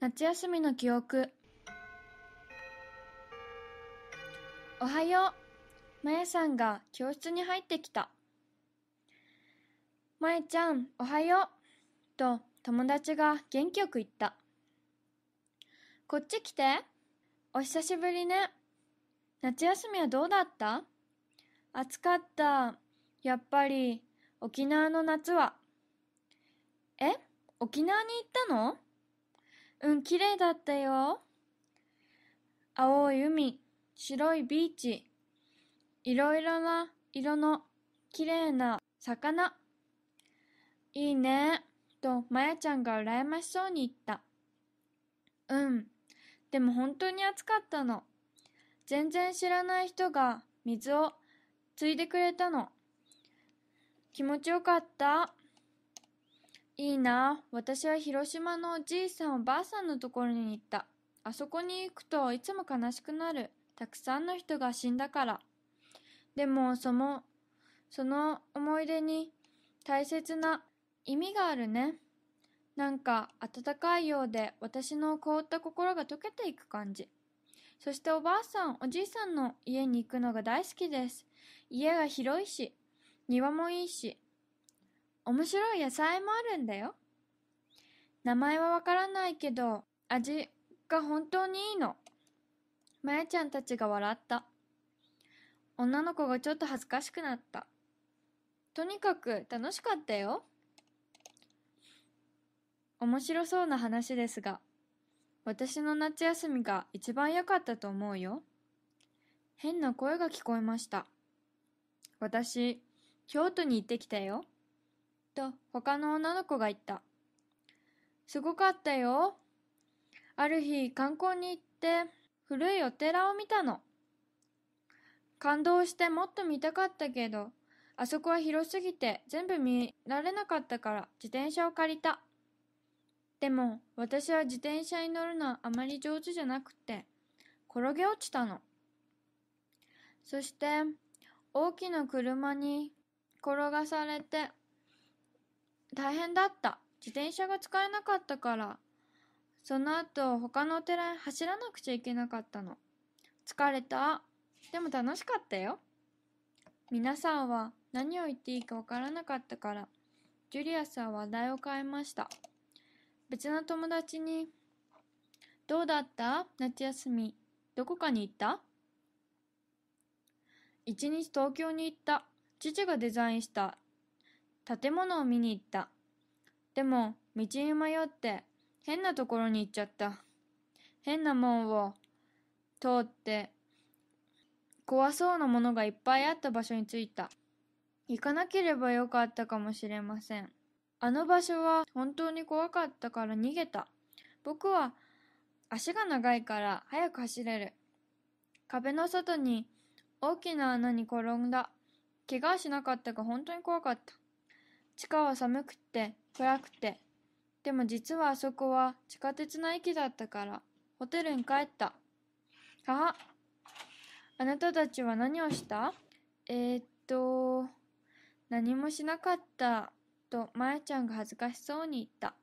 夏休みの記憶おはよう。まやさんが教室に入ってきた。まえちゃん、おはよう。と友達が元気よく言った。こっち来て。お久しぶりね。夏休みはどうだった暑かった。やっぱり沖縄の夏は。え沖縄に行ったのうん、綺麗だったよ。青い海、白いビーチ、いろいろな色の綺麗な魚。いいね、とまやちゃんが羨ましそうに言った。うん、でも本当に暑かったの。全然知らない人が水をついでくれたの。気持ちよかった。いいな私は広島のおじいさんおばあさんのところに行った。あそこに行くといつも悲しくなる。たくさんの人が死んだから。でも、その、その思い出に大切な意味があるね。なんか暖かいようで私の凍った心が溶けていく感じ。そしておばあさん、おじいさんの家に行くのが大好きです。家が広いし、庭もいいし、面白い野菜もあるんだよ。名前はわからないけど、味が本当にいいの。まやちゃんたちが笑った。女の子がちょっと恥ずかしくなった。とにかく楽しかったよ。面白そうな話ですが、私の夏休みが一番良かったと思うよ。変な声が聞こえました。私、京都に行ってきたよ。と他の女の子が言った。すごかったよ。ある日観光に行って古いお寺を見たの。感動してもっと見たかったけど、あそこは広すぎて全部見られなかったから自転車を借りた。でも私は自転車に乗るのはあまり上手じゃなくて、転げ落ちたの。そして、大きな車に転がされて大変だった。自転車が使えなかったから。その後、他のお寺に走らなくちゃいけなかったの。疲れた。でも楽しかったよ。皆さんは何を言っていいかわからなかったから、ジュリアスは話題を変えました。別の友達に、どうだった夏休み。どこかに行った一日東京に行った。父がデザインした建物を見に行った。でも、道に迷って、変なところに行っちゃった。変な門を通って、怖そうなものがいっぱいあった場所に着いた。行かなければよかったかもしれません。あの場所は本当に怖かったから逃げた。僕は足が長いから早く走れる。壁の外に大きな穴に転んだ。怪我しなかったが本当に怖かった。地下は寒くて、暗くて。でも実はあそこは地下鉄の駅だったから、ホテルに帰った。はあなたたちは何をしたえー、っと、何もしなかった、と、まやちゃんが恥ずかしそうに言った。